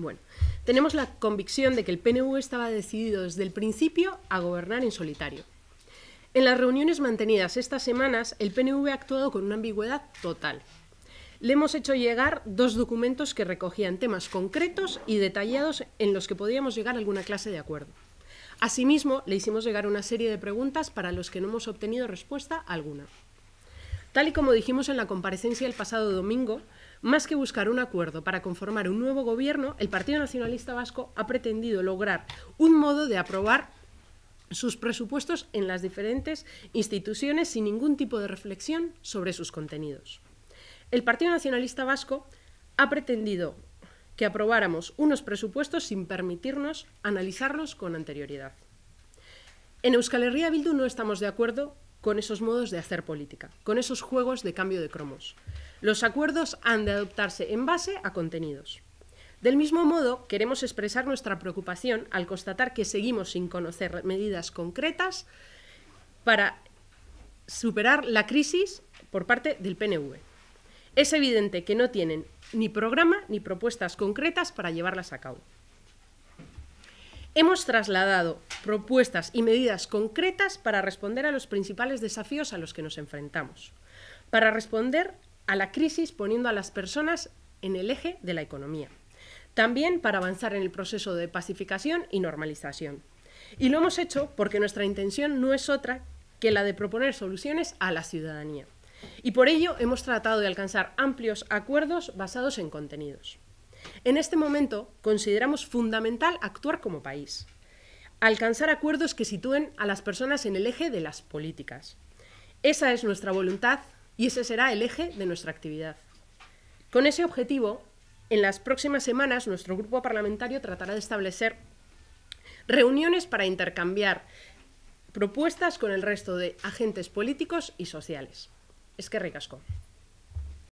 Bueno, tenemos la convicción de que el PNV estaba decidido desde el principio a gobernar en solitario. En las reuniones mantenidas estas semanas, el PNV ha actuado con una ambigüedad total. Le hemos hecho llegar dos documentos que recogían temas concretos y detallados en los que podíamos llegar a alguna clase de acuerdo. Asimismo, le hicimos llegar una serie de preguntas para los que no hemos obtenido respuesta alguna. Tal y como dijimos en la comparecencia el pasado domingo, más que buscar un acuerdo para conformar un nuevo gobierno, el Partido Nacionalista Vasco ha pretendido lograr un modo de aprobar sus presupuestos en las diferentes instituciones sin ningún tipo de reflexión sobre sus contenidos. El Partido Nacionalista Vasco ha pretendido que aprobáramos unos presupuestos sin permitirnos analizarlos con anterioridad. En Euskal Herria Bildu no estamos de acuerdo con esos modos de hacer política, con esos juegos de cambio de cromos. Los acuerdos han de adoptarse en base a contenidos. Del mismo modo, queremos expresar nuestra preocupación al constatar que seguimos sin conocer medidas concretas para superar la crisis por parte del PNV. Es evidente que no tienen ni programa ni propuestas concretas para llevarlas a cabo. Hemos trasladado propuestas y medidas concretas para responder a los principales desafíos a los que nos enfrentamos, para responder a la crisis poniendo a las personas en el eje de la economía, también para avanzar en el proceso de pacificación y normalización. Y lo hemos hecho porque nuestra intención no es otra que la de proponer soluciones a la ciudadanía. Y por ello hemos tratado de alcanzar amplios acuerdos basados en contenidos. En este momento consideramos fundamental actuar como país, alcanzar acuerdos que sitúen a las personas en el eje de las políticas. Esa es nuestra voluntad y ese será el eje de nuestra actividad. Con ese objetivo, en las próximas semanas nuestro grupo parlamentario tratará de establecer reuniones para intercambiar propuestas con el resto de agentes políticos y sociales. Es que ricasco.